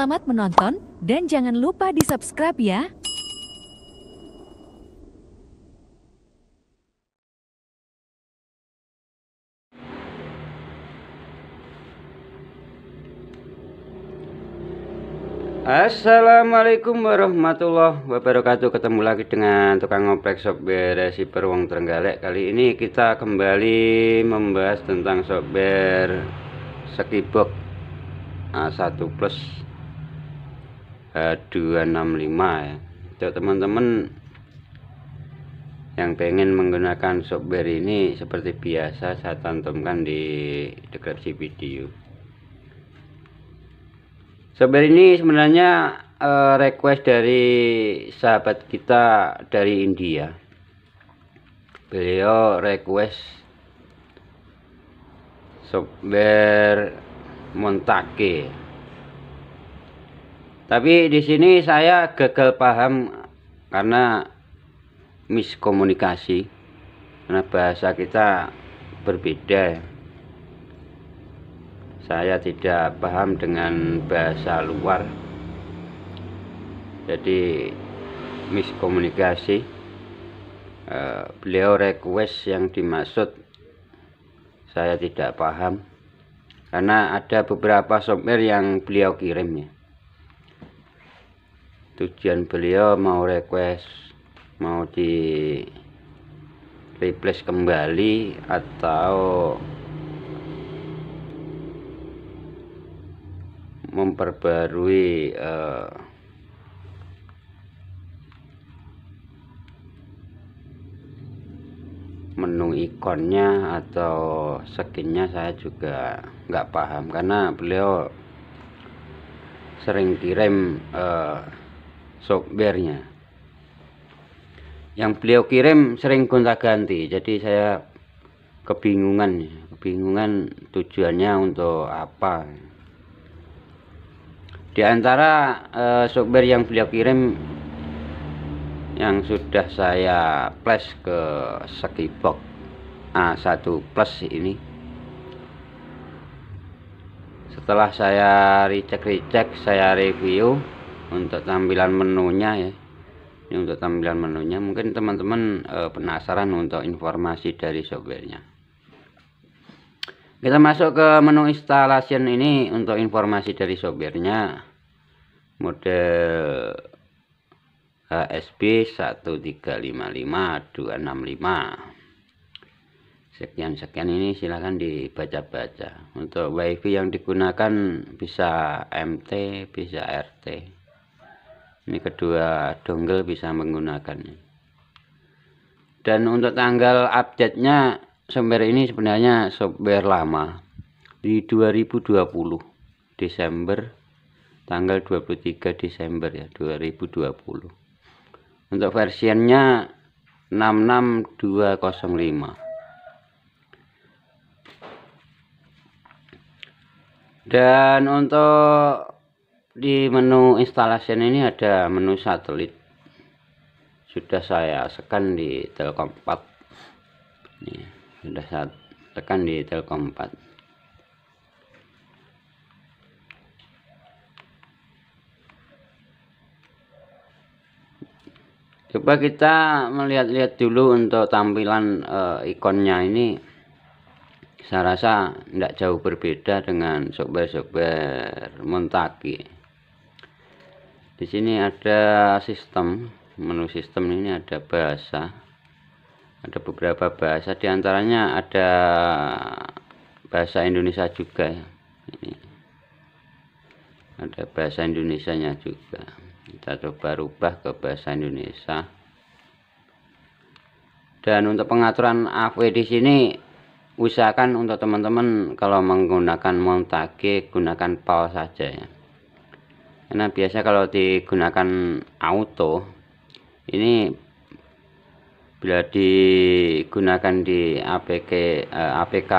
Selamat menonton dan jangan lupa di-subscribe ya. Assalamualaikum warahmatullahi wabarakatuh Ketemu lagi dengan tukang ngoprek sop beresi peruang terenggalek Kali ini kita kembali membahas tentang ber Sekibok A1 Plus H265 ya teman-teman yang pengen menggunakan software ini seperti biasa saya tantumkan di deskripsi video software ini sebenarnya eh, request dari sahabat kita dari India beliau request software Montake tapi di sini saya gagal paham karena miskomunikasi karena bahasa kita berbeda saya tidak paham dengan bahasa luar jadi miskomunikasi eh, beliau request yang dimaksud saya tidak paham karena ada beberapa software yang beliau kirimnya tujuan beliau mau request mau di replace kembali atau memperbarui uh, menu ikonnya atau skinnya saya juga nggak paham karena beliau sering kirim uh, softwarenya yang beliau kirim sering gonta-ganti jadi saya kebingungan kebingungan tujuannya untuk apa di antara uh, eh, software yang beliau kirim yang sudah saya plus ke skibok A1 plus ini setelah saya recheck-recheck saya review untuk tampilan menunya ya ini untuk tampilan menunya mungkin teman-teman e, penasaran untuk informasi dari softwarenya kita masuk ke menu installation ini untuk informasi dari softwarenya model HSB 1355265 sekian-sekian ini silahkan dibaca-baca untuk wifi yang digunakan bisa MT bisa RT ini kedua dongle bisa menggunakannya dan untuk tanggal update-nya software ini sebenarnya software lama di 2020 Desember tanggal 23 Desember ya 2020 untuk versiannya 66205 dan untuk di menu installation ini ada menu satelit sudah saya tekan di Telkom 4 ini, sudah saya tekan di Telkom 4 coba kita melihat-lihat dulu untuk tampilan e, ikonnya ini saya rasa tidak jauh berbeda dengan software-software Montaki di sini ada sistem menu sistem ini ada bahasa ada beberapa bahasa diantaranya ada bahasa Indonesia juga ya. ini ada bahasa Indonesia nya juga kita coba rubah ke bahasa Indonesia dan untuk pengaturan AV di sini usahakan untuk teman-teman kalau menggunakan montage gunakan PAL saja ya karena biasa kalau digunakan auto ini bila digunakan di APK eh, APK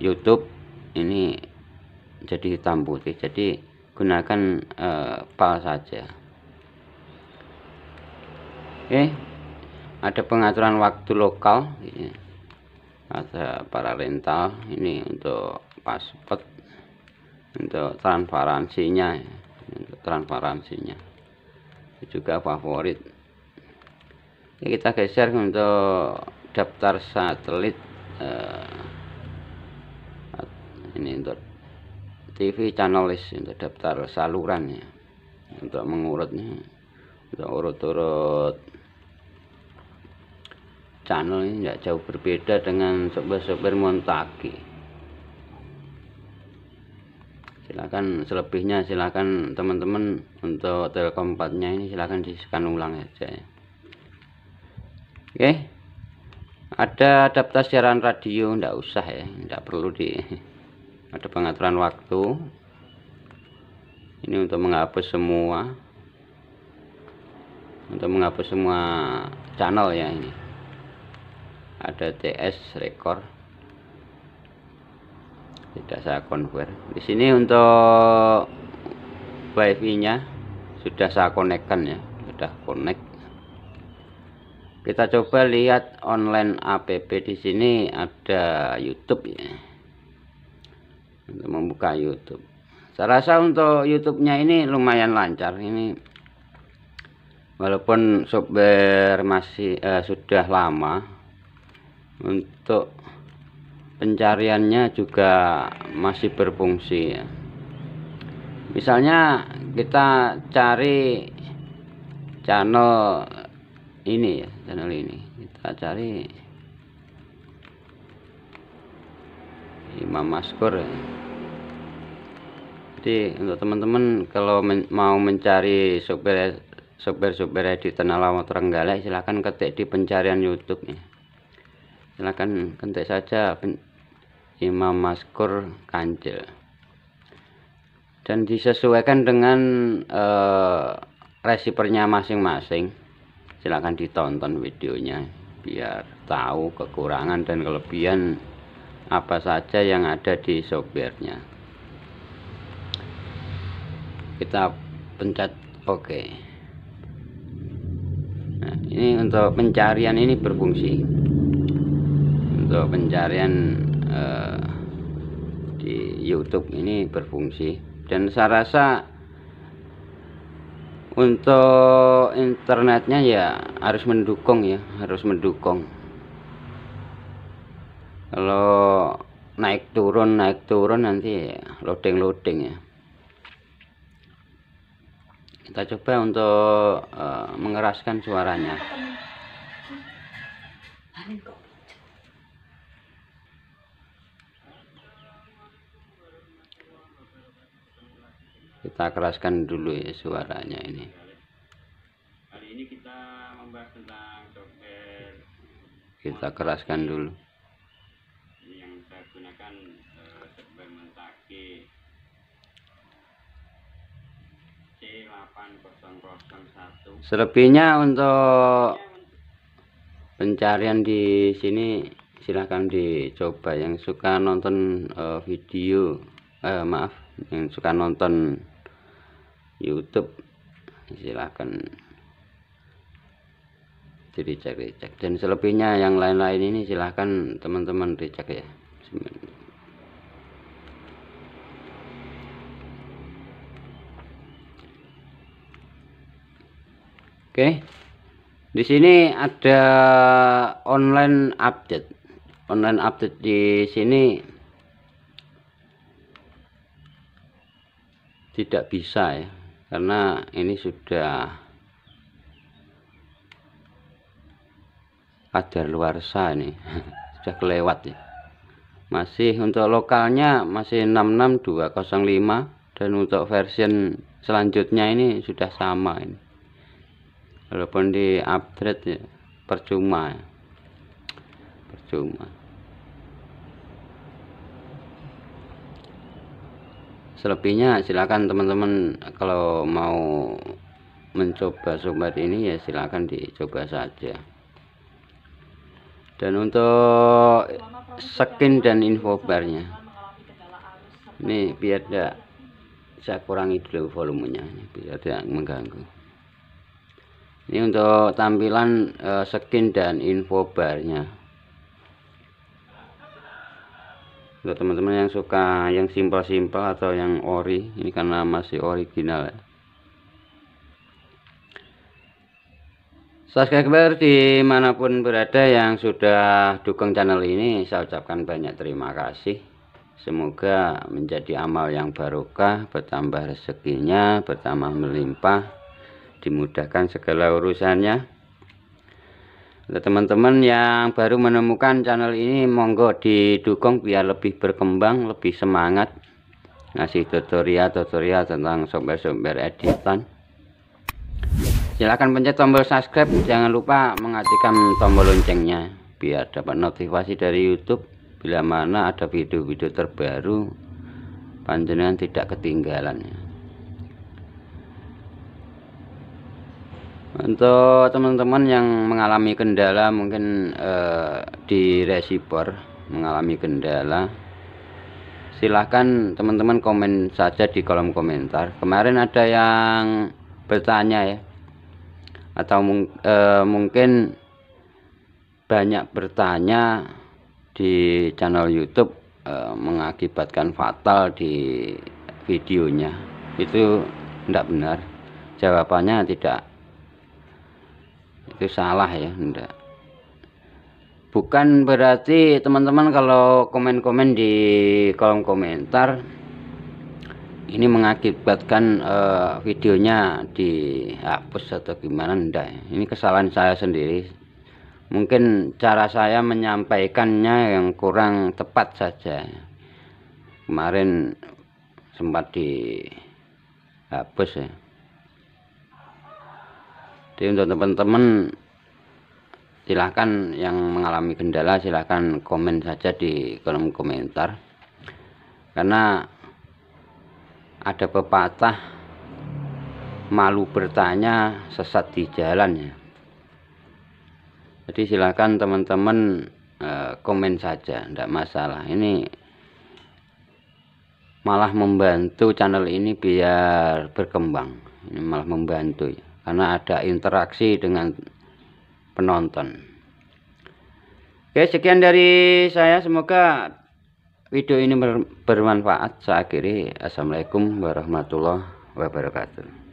YouTube ini jadi hitam putih jadi gunakan eh, PAL saja oke ada pengaturan waktu lokal ini. ada para rental ini untuk pasport untuk transparansinya ya transparansinya ini juga favorit ini kita geser untuk daftar satelit eh, ini untuk TV channel list untuk daftar saluran ya untuk mengurutnya untuk urut-urut channel ini tidak jauh berbeda dengan sopir-sopir montaki silakan selebihnya silakan teman-teman untuk telkom 4 nya ini silakan disekan ulang saja ya, ya. oke ada adaptas siaran radio ndak usah ya ndak perlu di ada pengaturan waktu ini untuk menghapus semua untuk menghapus semua channel ya ini ada TS record tidak saya convert di sini untuk wifi nya sudah saya konekkan ya sudah connect kita coba lihat online app di sini ada YouTube ya untuk membuka YouTube saya rasa untuk YouTube-nya ini lumayan lancar ini walaupun software masih eh, sudah lama untuk pencariannya juga masih berfungsi ya. misalnya kita cari channel ini ya channel ini kita cari Imam Maskur ya. jadi untuk teman-teman kalau men mau mencari software software software editan ala Trenggalek silahkan ketik di pencarian YouTube ya silakan kentek saja Imam Maskur Kancil dan disesuaikan dengan uh, resipernya masing-masing silahkan ditonton videonya biar tahu kekurangan dan kelebihan apa saja yang ada di softwarenya kita pencet oke okay. nah, ini untuk pencarian ini berfungsi untuk pencarian uh, di YouTube ini berfungsi dan saya rasa untuk internetnya ya harus mendukung ya harus mendukung kalau naik turun naik turun nanti ya loading loading ya kita coba untuk uh, mengeraskan suaranya kita keraskan dulu ya suaranya ini Hari ini kita membahas tentang software kita keraskan dulu ini yang saya gunakan software mentaki C8001 selebihnya untuk pencarian di sini silahkan dicoba yang suka nonton uh, video eh, maaf yang suka nonton YouTube silahkan jadi cek cek dan selebihnya yang lain-lain ini silahkan teman-teman dicek ya Oke di sini ada online update online update di sini tidak bisa ya karena ini sudah kadar luar ini sudah kelewat ya masih untuk lokalnya masih 66205 dan untuk version selanjutnya ini sudah sama ini walaupun di upgrade ya percuma ya. percuma selebihnya silakan teman-teman kalau mau mencoba sobat ini ya silakan dicoba saja dan untuk skin dan info barnya nih biar tidak saya kurangi dulu volumenya biar tidak mengganggu ini untuk tampilan eh, skin dan info barnya buat teman-teman yang suka yang simpel-simpel atau yang ori ini karena masih original ya subscriber dimanapun berada yang sudah dukung channel ini saya ucapkan banyak terima kasih semoga menjadi amal yang barokah bertambah rezekinya bertambah melimpah dimudahkan segala urusannya teman-teman yang baru menemukan channel ini monggo didukung biar lebih berkembang lebih semangat ngasih tutorial-tutorial tentang software-software editan silahkan pencet tombol subscribe jangan lupa mengaktifkan tombol loncengnya biar dapat notifikasi dari YouTube bila mana ada video-video terbaru panjenengan tidak ketinggalan untuk teman-teman yang mengalami kendala mungkin eh, di receiver mengalami kendala silahkan teman-teman komen saja di kolom komentar kemarin ada yang bertanya ya atau mung, eh, mungkin banyak bertanya di channel YouTube eh, mengakibatkan fatal di videonya itu tidak benar jawabannya tidak itu salah ya enggak bukan berarti teman-teman kalau komen-komen di kolom komentar ini mengakibatkan uh, videonya dihapus atau gimana enggak ya. ini kesalahan saya sendiri mungkin cara saya menyampaikannya yang kurang tepat saja kemarin sempat dihapus ya jadi untuk teman-teman silahkan yang mengalami kendala silahkan komen saja di kolom komentar karena ada pepatah malu bertanya sesat di jalan ya jadi silahkan teman-teman eh, komen saja tidak masalah ini malah membantu channel ini biar berkembang ini malah membantu ya karena ada interaksi dengan penonton oke sekian dari saya semoga video ini bermanfaat saya akhiri assalamualaikum warahmatullahi wabarakatuh